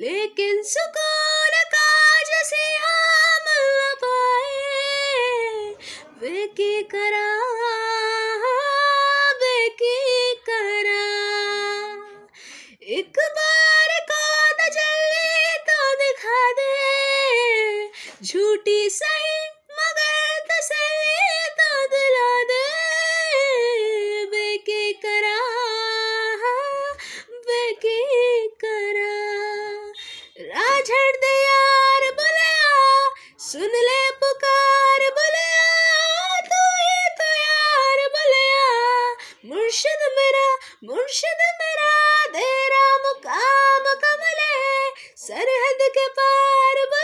लेकिन सुकून का जैसे आम पाए वे की करा हाँ, वे की करा एक बार को तजल्ली तो दिखा दे झूठी सही मगर तसल्ली तो दिला दे करा हाँ, सुन ले पुकार तो मुर्शद मेरा मुर्शद मेरा तेरा मुकाम कमले सरहद के पार बुलया